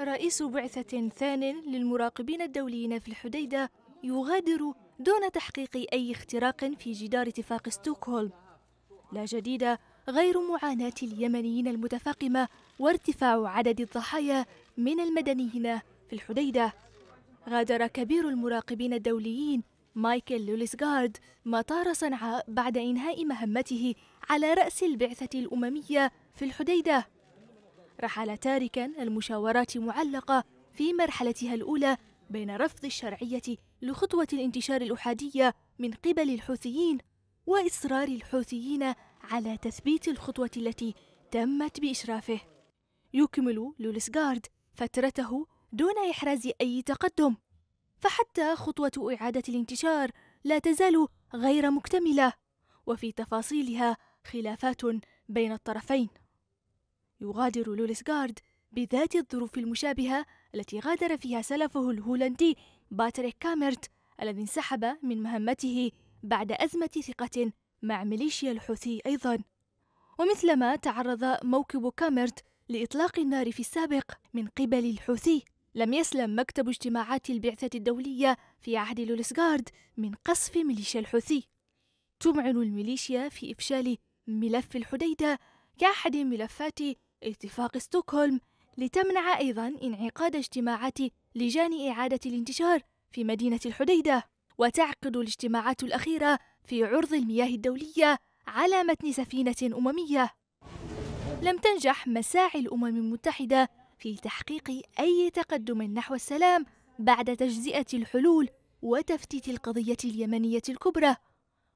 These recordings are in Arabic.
رئيس بعثة ثان للمراقبين الدوليين في الحديدة يغادر دون تحقيق أي اختراق في جدار اتفاق ستوكهولم لا جديد غير معاناة اليمنيين المتفاقمة وارتفاع عدد الضحايا من المدنيين في الحديدة غادر كبير المراقبين الدوليين مايكل لوليسغارد مطار صنعاء بعد إنهاء مهمته على رأس البعثة الأممية في الحديدة رحل تاركا المشاورات معلقة في مرحلتها الأولى بين رفض الشرعية لخطوة الانتشار الأحادية من قبل الحوثيين وإصرار الحوثيين على تثبيت الخطوة التي تمت بإشرافه يكمل لولسغارد فترته دون إحراز أي تقدم فحتى خطوة إعادة الانتشار لا تزال غير مكتملة وفي تفاصيلها خلافات بين الطرفين يغادر لولسغارد بذات الظروف المشابهة التي غادر فيها سلفه الهولندي باتريك كامرت الذي انسحب من مهمته بعد أزمة ثقة مع ميليشيا الحوثي أيضا ومثلما تعرض موكب كامرت لإطلاق النار في السابق من قبل الحوثي لم يسلم مكتب اجتماعات البعثة الدولية في عهد لولسغارد من قصف ميليشيا الحوثي تمعن الميليشيا في إفشال ملف الحديدة كأحد ملفات اتفاق ستوكهولم لتمنع أيضا انعقاد اجتماعات لجان إعادة الانتشار في مدينة الحديدة وتعقد الاجتماعات الأخيرة في عرض المياه الدولية على متن سفينة أممية لم تنجح مساعي الأمم المتحدة في تحقيق أي تقدم نحو السلام بعد تجزئة الحلول وتفتيت القضية اليمنية الكبرى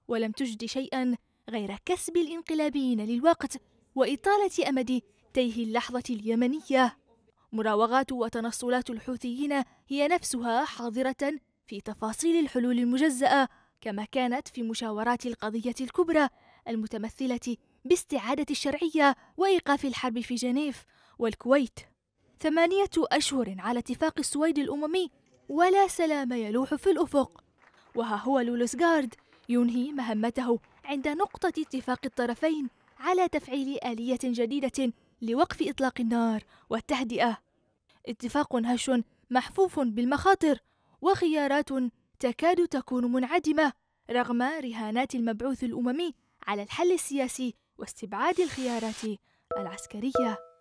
ولم تجد شيئا غير كسب الانقلابيين للوقت وإطالة أمد تيه اللحظة اليمنية مراوغات وتنصلات الحوثيين هي نفسها حاضرة في تفاصيل الحلول المجزأة كما كانت في مشاورات القضية الكبرى المتمثلة باستعادة الشرعية وإيقاف الحرب في جنيف والكويت ثمانية أشهر على اتفاق السويد الأممي ولا سلام يلوح في الأفق وها هو جارد ينهي مهمته عند نقطة اتفاق الطرفين على تفعيل آلية جديدة لوقف إطلاق النار والتهدئة اتفاق هش محفوف بالمخاطر وخيارات تكاد تكون منعدمة رغم رهانات المبعوث الأممي على الحل السياسي واستبعاد الخيارات العسكرية